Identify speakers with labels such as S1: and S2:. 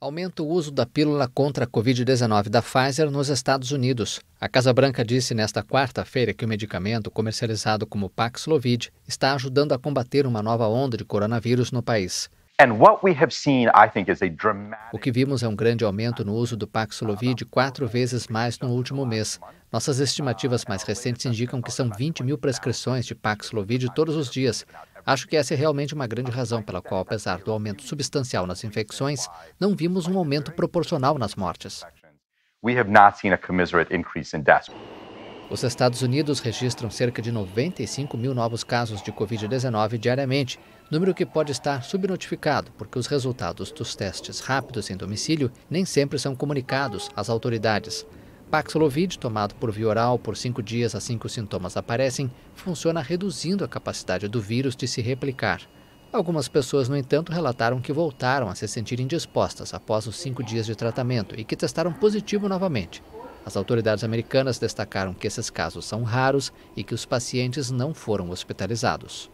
S1: Aumenta o uso da pílula contra a Covid-19 da Pfizer nos Estados Unidos. A Casa Branca disse nesta quarta-feira que o medicamento, comercializado como Paxlovid, está ajudando a combater uma nova onda de coronavírus no país. O que vimos é um grande aumento no uso do Paxlovid, quatro vezes mais no último mês. Nossas estimativas mais recentes indicam que são 20 mil prescrições de Paxlovid todos os dias, Acho que essa é realmente uma grande razão pela qual, apesar do aumento substancial nas infecções, não vimos um aumento proporcional nas mortes. Os Estados Unidos registram cerca de 95 mil novos casos de Covid-19 diariamente, número que pode estar subnotificado porque os resultados dos testes rápidos em domicílio nem sempre são comunicados às autoridades. Paxlovid, tomado por via oral por cinco dias assim que os sintomas aparecem, funciona reduzindo a capacidade do vírus de se replicar. Algumas pessoas, no entanto, relataram que voltaram a se sentir indispostas após os cinco dias de tratamento e que testaram positivo novamente. As autoridades americanas destacaram que esses casos são raros e que os pacientes não foram hospitalizados.